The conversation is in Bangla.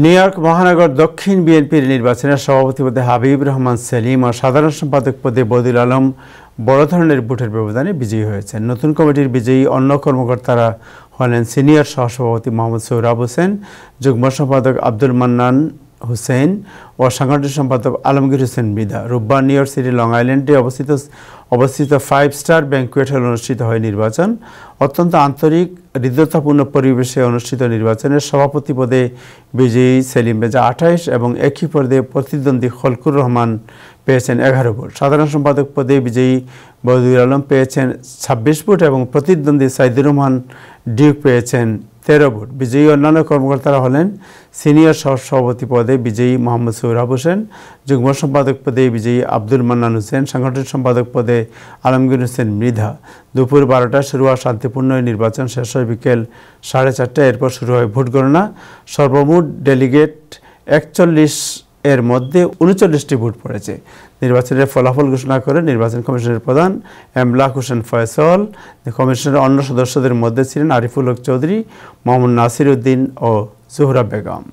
নিউ ইয়র্ক মহানগর দক্ষিণ বিএনপির নির্বাচনে সভাপতি পদে হাবিব রহমান সেলিম ও সাধারণ সম্পাদক পদে বদিল আলম বড় ধরনের ভোটের ব্যবধানে বিজয়ী হয়েছেন নতুন কমিটির বিজয়ী অন্য কর্মকর্তারা হলেন সিনিয়র সহসভাপতি মোহাম্মদ সৌরাব হোসেন যুগ্ম সম্পাদক আব্দুল মান্নান হুসেন ও সাংগঠনিক সম্পাদক আলমগীর হোসেন বিদা রোববার নিউ ইয়র্ক সিটি লং আইল্যান্ডে অবস্থিত অবস্থিত ফাইভ স্টার ব্যাঙ্কুয়েট হলে অনুষ্ঠিত হয় নির্বাচন অত্যন্ত আন্তরিক হৃদ্যতাপূর্ণ পরিবেশে অনুষ্ঠিত নির্বাচনের সভাপতি পদে বিজয়ী সেলিম বেজা আঠাইশ এবং একই পদে প্রতিদ্বন্দ্বী খলকুর রহমান পেয়েছেন এগারো ভোট সাধারণ সম্পাদক পদে বিজয়ী বদুর আলম পেয়েছেন ছাব্বিশ ভোট এবং প্রতিদ্বন্দ্বী সাইদুর রহমান ডিউক পেয়েছেন তেরো ভোট বিজয়ী অন্যান্য কর্মকর্তারা হলেন সিনিয়র সভাপতি পদে বিজয়ী মোহাম্মদ সৌরাব হোসেন যুগ্ম সম্পাদক পদে বিজয়ী আব্দুল মান্নান হোসেন সাংগঠনিক সম্পাদক পদে আলমগীর হোসেন মৃধা দুপুর বারোটা শুরু হওয়া শান্তিপূর্ণ নির্বাচন শেষ হয় বিকেল সাড়ে চারটায় এরপর শুরু হয় ভোট গণনা সর্বমোট ডেলিগেট একচল্লিশ এর মধ্যে উনচল্লিশটি ভোট পড়েছে নির্বাচনের ফলাফল ঘোষণা করে নির্বাচন কমিশনের প্রধান এমলাক হোসেন ফয়সল কমিশনের অন্য সদস্যদের মধ্যে ছিলেন আরিফুল হক চৌধুরী মোহাম্মদ নাসির উদ্দিন ও জোহরা বেগম